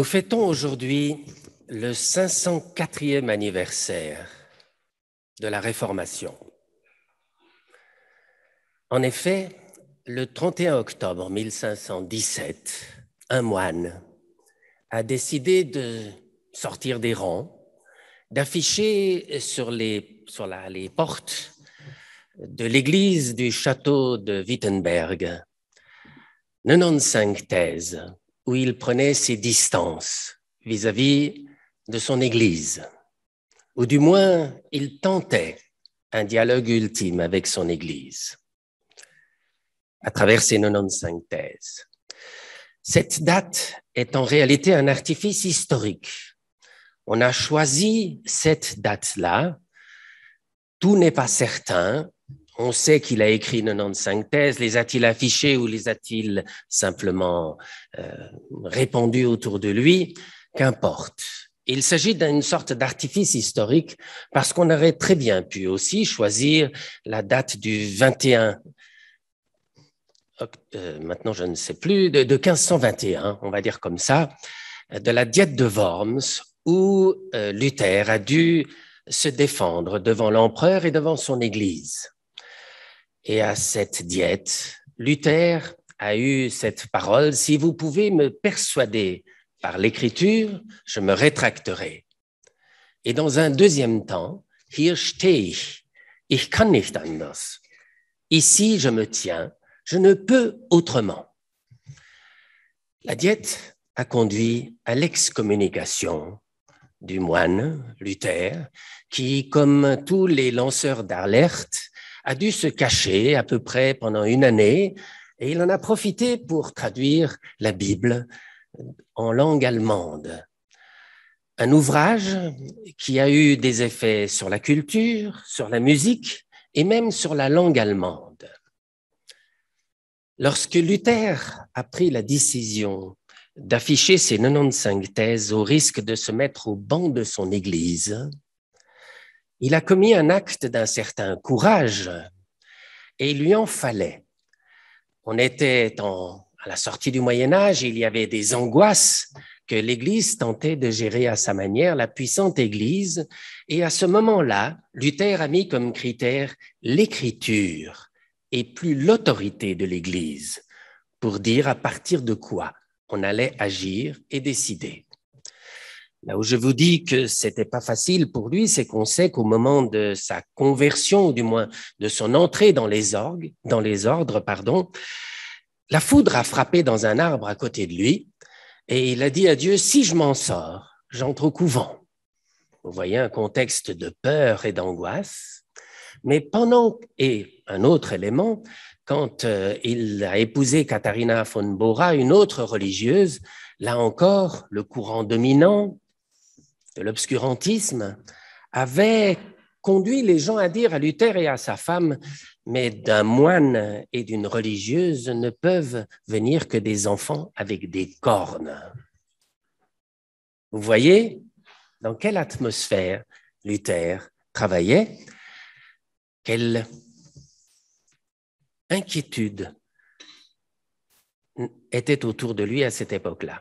Nous fêtons aujourd'hui le 504e anniversaire de la Réformation. En effet, le 31 octobre 1517, un moine a décidé de sortir des rangs, d'afficher sur, les, sur la, les portes de l'église du château de Wittenberg 95 thèses où il prenait ses distances vis-à-vis -vis de son Église, ou du moins il tentait un dialogue ultime avec son Église à travers ses 95 thèses. Cette date est en réalité un artifice historique. On a choisi cette date-là. Tout n'est pas certain, on sait qu'il a écrit 95 thèses. Les a-t-il affichées ou les a-t-il simplement euh, répandues autour de lui Qu'importe. Il s'agit d'une sorte d'artifice historique parce qu'on aurait très bien pu aussi choisir la date du 21 euh, maintenant je ne sais plus, de, 1521, hein, on va dire comme ça, de la diète de Worms, où euh, Luther a dû se défendre devant l'empereur et devant son Église et à cette diète, Luther a eu cette parole, si vous pouvez me persuader par l'écriture, je me rétracterai. Et dans un deuxième temps, hier stehe ich, ich kann nicht anders. Ici, je me tiens, je ne peux autrement. La diète a conduit à l'excommunication du moine Luther, qui, comme tous les lanceurs d'alerte, a dû se cacher à peu près pendant une année et il en a profité pour traduire la Bible en langue allemande. Un ouvrage qui a eu des effets sur la culture, sur la musique et même sur la langue allemande. Lorsque Luther a pris la décision d'afficher ses 95 thèses au risque de se mettre au banc de son Église, il a commis un acte d'un certain courage et il lui en fallait. On était en, à la sortie du Moyen Âge, il y avait des angoisses que l'Église tentait de gérer à sa manière, la puissante Église, et à ce moment-là, Luther a mis comme critère l'écriture et plus l'autorité de l'Église pour dire à partir de quoi on allait agir et décider. Là où je vous dis que c'était pas facile pour lui, c'est qu'on sait qu'au moment de sa conversion, ou du moins de son entrée dans les orgues, dans les ordres, pardon, la foudre a frappé dans un arbre à côté de lui et il a dit à Dieu, si je m'en sors, j'entre au couvent. Vous voyez un contexte de peur et d'angoisse. Mais pendant, et un autre élément, quand euh, il a épousé Katharina von Bora, une autre religieuse, là encore, le courant dominant, de l'obscurantisme avait conduit les gens à dire à Luther et à sa femme, mais d'un moine et d'une religieuse ne peuvent venir que des enfants avec des cornes. Vous voyez dans quelle atmosphère Luther travaillait, quelle inquiétude était autour de lui à cette époque-là.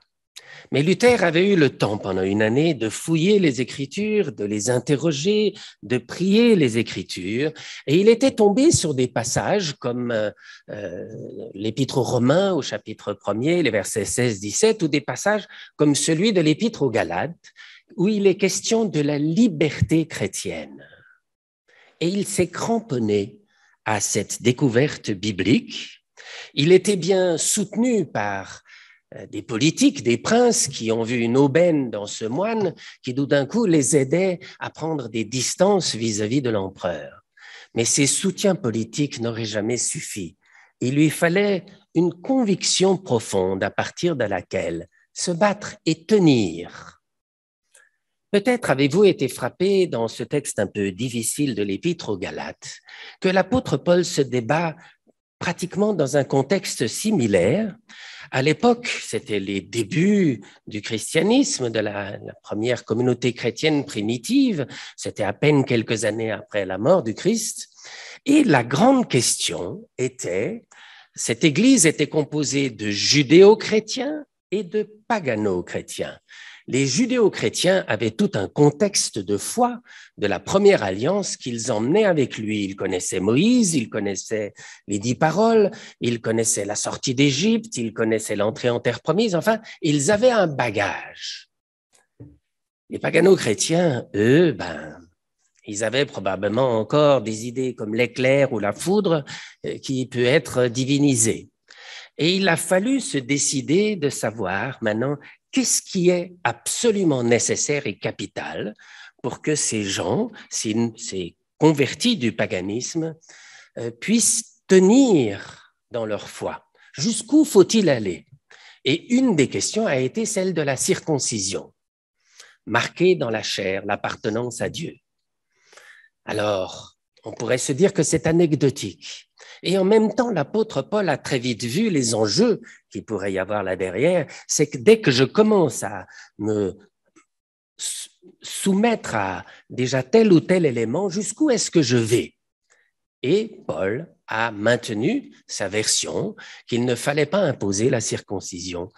Mais Luther avait eu le temps pendant une année de fouiller les Écritures, de les interroger, de prier les Écritures, et il était tombé sur des passages comme euh, euh, l'Épître aux Romains au chapitre 1er, les versets 16-17, ou des passages comme celui de l'Épître aux Galates, où il est question de la liberté chrétienne. Et il s'est cramponné à cette découverte biblique. Il était bien soutenu par euh, des politiques, des princes qui ont vu une aubaine dans ce moine qui tout d'un coup les aidait à prendre des distances vis-à-vis de l'empereur. Mais ces soutiens politiques n'auraient jamais suffi. Il lui fallait une conviction profonde à partir de laquelle se battre et tenir. Peut-être avez-vous été frappé dans ce texte un peu difficile de l'Épître aux Galates que l'apôtre Paul se débat pratiquement dans un contexte similaire. À l'époque, c'était les débuts du christianisme, de la, première communauté chrétienne primitive. C'était à peine quelques années après la mort du Christ. Et la grande question était, cette église était composée de judéo-chrétiens et de pagano-chrétiens les judéo-chrétiens avaient tout un contexte de foi de la première alliance qu'ils emmenaient avec lui. Ils connaissaient Moïse, ils connaissaient les dix paroles, ils connaissaient la sortie d'Égypte, ils connaissaient l'entrée en terre promise, enfin, ils avaient un bagage. Les pagano-chrétiens, eux, ben, ils avaient probablement encore des idées comme l'éclair ou la foudre euh, qui peut être divinisée. Et il a fallu se décider de savoir maintenant qu'est-ce qui est absolument nécessaire et capital pour que ces gens, ces convertis du paganisme, euh, puissent tenir dans leur foi Jusqu'où faut-il aller Et une des questions a été celle de la circoncision, marquée dans la chair l'appartenance à Dieu. Alors, on pourrait se dire que c'est anecdotique. Et en même temps, l'apôtre Paul a très vite vu les enjeux qu'il pourrait y avoir là derrière, c'est que dès que je commence à me soumettre à déjà tel ou tel élément, jusqu'où est-ce que je vais Et Paul a maintenu sa version qu'il ne fallait pas imposer la circoncision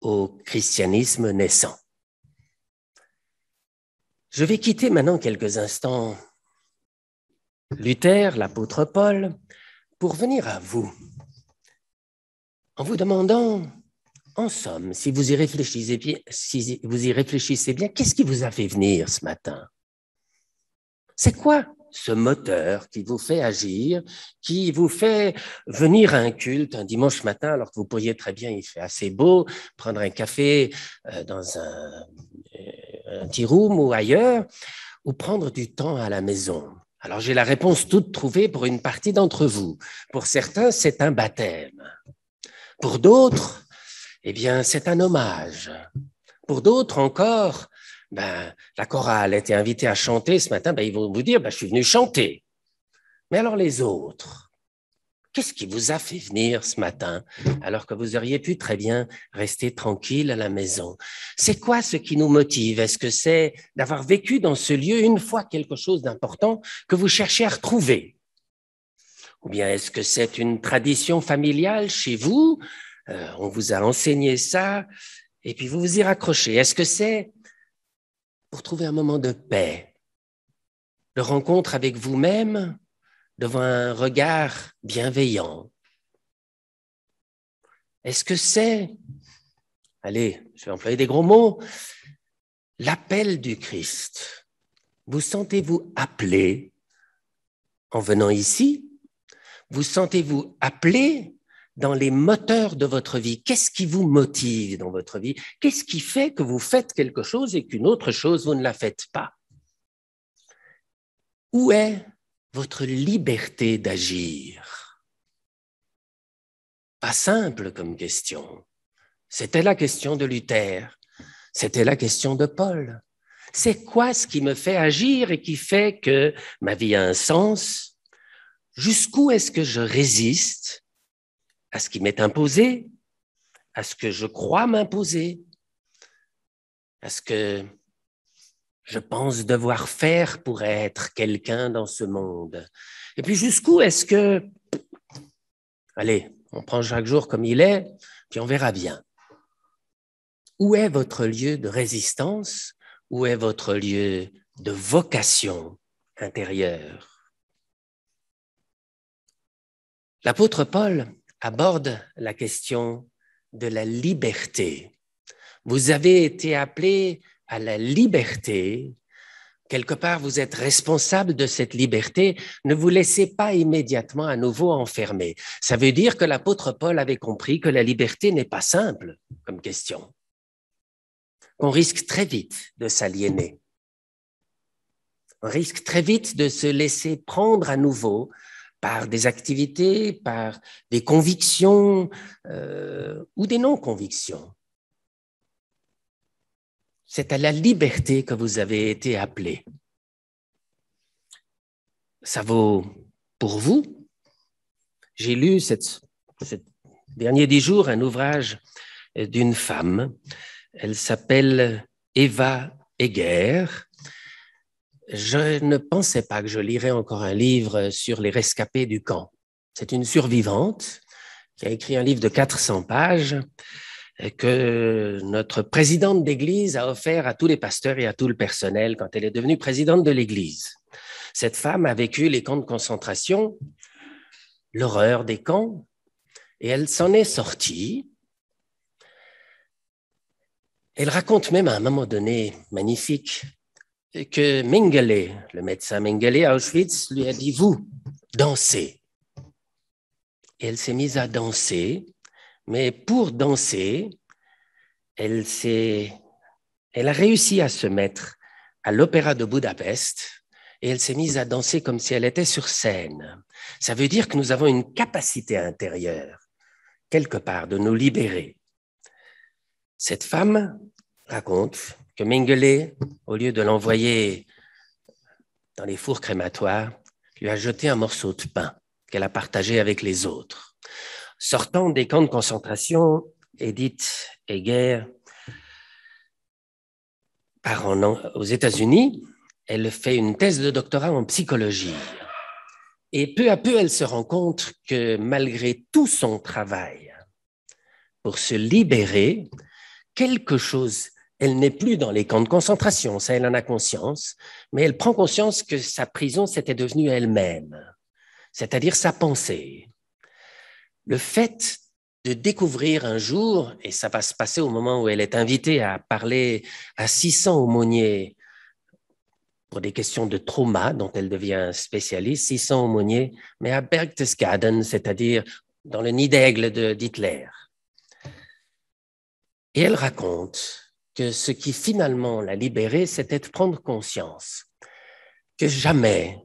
au christianisme naissant. Je vais quitter maintenant quelques instants Luther, l'apôtre Paul, pour venir à vous en vous demandant, en somme, si vous y réfléchissez bien, vous y réfléchissez bien, qu'est-ce qui vous a fait venir ce matin C'est quoi ce moteur qui vous fait agir, qui vous fait venir à un culte un dimanche matin alors que vous pourriez très bien, il fait assez beau, prendre un café euh, dans euh, un, petit room ou ailleurs, ou prendre du temps à la maison. Alors j'ai la réponse toute trouvée pour une partie d'entre vous. Pour certains, c'est un baptême. Pour d'autres, eh bien, c'est un hommage. Pour d'autres encore, ben, la chorale a été invitée à chanter ce matin, ben, ils vont vous dire, ben, je suis venu chanter. Mais alors les autres, qu'est-ce qui vous a fait venir ce matin alors que vous auriez pu très bien rester tranquille à la maison C'est quoi ce qui nous motive Est-ce que c'est d'avoir vécu dans ce lieu une fois quelque chose d'important que vous cherchez à retrouver ou bien est-ce que c'est une tradition familiale chez vous euh, On vous a enseigné ça et puis vous vous y raccrochez. Est-ce que c'est pour trouver un moment de paix, de rencontre avec vous-même devant un regard bienveillant Est-ce que c'est, allez, je vais employer des gros mots, l'appel du Christ Vous sentez-vous appelé en venant ici vous sentez-vous appelé dans les moteurs de votre vie Qu'est-ce qui vous motive dans votre vie Qu'est-ce qui fait que vous faites quelque chose et qu'une autre chose, vous ne la faites pas Où est votre liberté d'agir Pas simple comme question. C'était la question de Luther. C'était la question de Paul. C'est quoi ce qui me fait agir et qui fait que ma vie a un sens, jusqu'où est-ce que je résiste à ce qui m'est imposé, à ce que je crois m'imposer, à ce que je pense devoir faire pour être quelqu'un dans ce monde. Et puis jusqu'où est-ce que... Allez, on prend chaque jour comme il est, puis on verra bien. Où est votre lieu de résistance Où est votre lieu de vocation intérieure L'apôtre Paul aborde la question de la liberté. Vous avez été appelé à la liberté. Quelque part, vous êtes responsable de cette liberté. Ne vous laissez pas immédiatement à nouveau enfermer. Ça veut dire que l'apôtre Paul avait compris que la liberté n'est pas simple comme question, qu'on risque très vite de s'aliéner. On risque très vite de se laisser prendre à nouveau par des activités, par des convictions euh, ou des non-convictions. C'est à la liberté que vous avez été appelé. Ça vaut pour vous. J'ai lu ces dernier dix jours un ouvrage d'une femme. Elle s'appelle Eva Eger je ne pensais pas que je lirais encore un livre sur les rescapés du camp. C'est une survivante qui a écrit un livre de 400 pages euh, que notre présidente d'église a offert à tous les pasteurs et à tout le personnel quand elle est devenue présidente de l'église. Cette femme a vécu les camps de concentration, l'horreur des camps, et elle s'en est sortie. Elle raconte même à un moment donné magnifique que Mengele, le médecin Mengele à Auschwitz, lui a dit, vous, dansez. Et elle s'est mise à danser, mais pour danser, elle, elle a réussi à se mettre à l'Opéra de Budapest et elle s'est mise à danser comme si elle était sur scène. Ça veut dire que nous avons une capacité intérieure, quelque part, de nous libérer. Cette femme raconte Mengele, au lieu de l'envoyer dans les fours crématoires, lui a jeté un morceau de pain qu'elle a partagé avec les autres. Sortant des camps de concentration, Edith Heger part aux États-Unis. Elle fait une thèse de doctorat en psychologie. Et peu à peu, elle se rend compte que malgré tout son travail pour se libérer, quelque chose elle n'est plus dans les camps de concentration, ça elle en a conscience, mais elle prend conscience que sa prison s'était devenue elle-même, c'est-à-dire sa pensée. Le fait de découvrir un jour, et ça va se passer au moment où elle est invitée à parler à 600 aumôniers pour des questions de trauma dont elle devient spécialiste, 600 aumôniers, mais à Berchtesgaden, c'est-à-dire dans le nid d'aigle d'Hitler. Et elle raconte que ce qui finalement l'a libérée, c'était de prendre conscience que jamais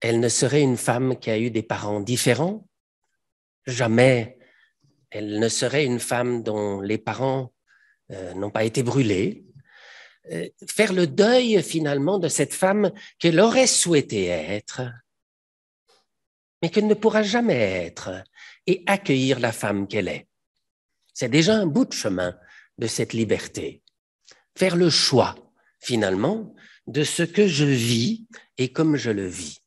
elle ne serait une femme qui a eu des parents différents, jamais elle ne serait une femme dont les parents euh, n'ont pas été brûlés. Euh, faire le deuil finalement de cette femme qu'elle aurait souhaité être, mais qu'elle ne pourra jamais être, et accueillir la femme qu'elle est. C'est déjà un bout de chemin de cette liberté faire le choix, finalement, de ce que je vis et comme je le vis.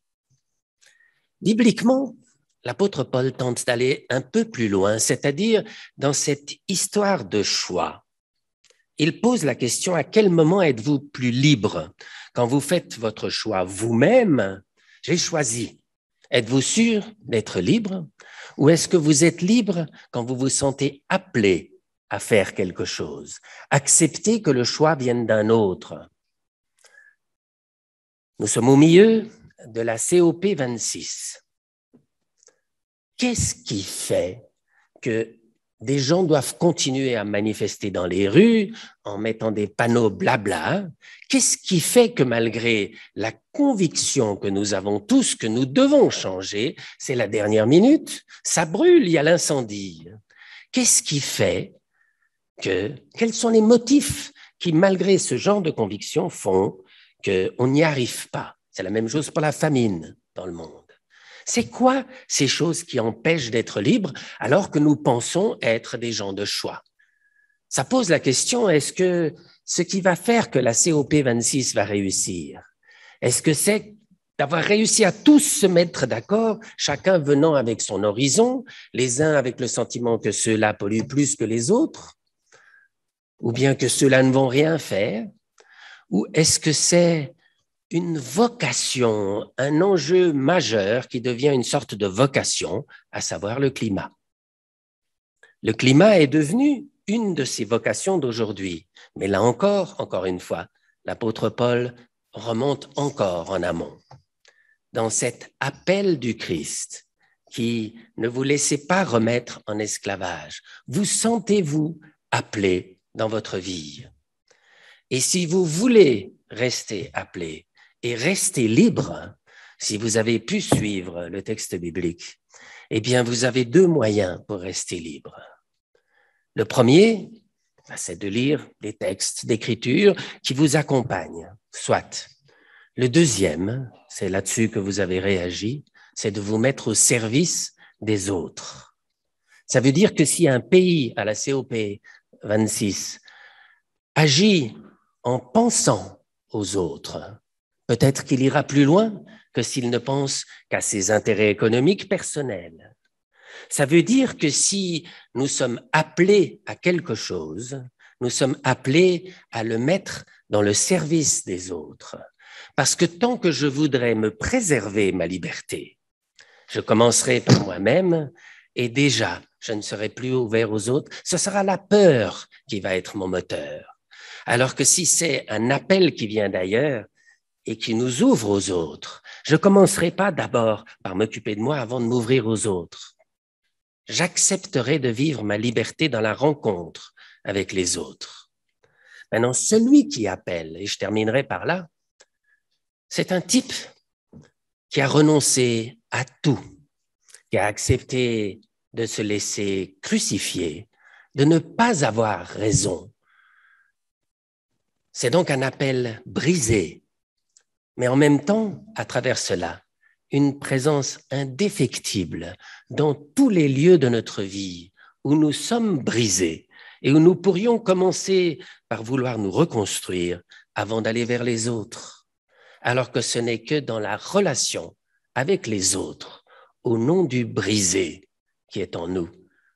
Bibliquement, l'apôtre Paul tente d'aller un peu plus loin, c'est-à-dire dans cette histoire de choix. Il pose la question à quel moment êtes-vous plus libre quand vous faites votre choix vous-même J'ai choisi. Êtes-vous sûr d'être libre ou est-ce que vous êtes libre quand vous vous sentez appelé à faire quelque chose, accepter que le choix vienne d'un autre. Nous sommes au milieu de la COP26. Qu'est-ce qui fait que des gens doivent continuer à manifester dans les rues en mettant des panneaux blabla. Qu'est-ce qui fait que malgré la conviction que nous avons tous que nous devons changer, c'est la dernière minute, ça brûle, il y a l'incendie. Qu'est-ce qui fait quels sont les motifs qui, malgré ce genre de conviction, font qu'on n'y arrive pas. C'est la même chose pour la famine dans le monde. C'est quoi ces choses qui empêchent d'être libres alors que nous pensons être des gens de choix Ça pose la question, est-ce que ce qui va faire que la COP26 va réussir, est-ce que c'est d'avoir réussi à tous se mettre d'accord, chacun venant avec son horizon, les uns avec le sentiment que ceux-là polluent plus que les autres, ou bien que ceux-là ne vont rien faire, ou est-ce que c'est une vocation, un enjeu majeur qui devient une sorte de vocation, à savoir le climat Le climat est devenu une de ces vocations d'aujourd'hui, mais là encore, encore une fois, l'apôtre Paul remonte encore en amont, dans cet appel du Christ qui ne vous laissez pas remettre en esclavage. Vous sentez-vous appelé dans votre vie. Et si vous voulez rester appelé et rester libre, si vous avez pu suivre le texte biblique, eh bien, vous avez deux moyens pour rester libre. Le premier, ben, c'est de lire les textes d'écriture qui vous accompagnent, soit. Le deuxième, c'est là-dessus que vous avez réagi, c'est de vous mettre au service des autres. Ça veut dire que si un pays à la COP 26. Agis en pensant aux autres. Peut-être qu'il ira plus loin que s'il ne pense qu'à ses intérêts économiques personnels. Ça veut dire que si nous sommes appelés à quelque chose, nous sommes appelés à le mettre dans le service des autres. Parce que tant que je voudrais me préserver ma liberté, je commencerai par moi-même et déjà je ne serai plus ouvert aux autres, ce sera la peur qui va être mon moteur. Alors que si c'est un appel qui vient d'ailleurs et qui nous ouvre aux autres, je commencerai pas d'abord par m'occuper de moi avant de m'ouvrir aux autres. J'accepterai de vivre ma liberté dans la rencontre avec les autres. Maintenant, celui qui appelle, et je terminerai par là, c'est un type qui a renoncé à tout, qui a accepté de se laisser crucifier, de ne pas avoir raison. C'est donc un appel brisé, mais en même temps, à travers cela, une présence indéfectible dans tous les lieux de notre vie où nous sommes brisés et où nous pourrions commencer par vouloir nous reconstruire avant d'aller vers les autres, alors que ce n'est que dans la relation avec les autres, au nom du brisé, qui est en nous,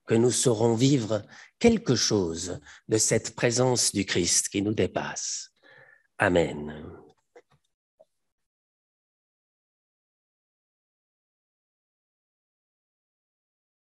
que nous saurons vivre quelque chose de cette présence du Christ qui nous dépasse. Amen.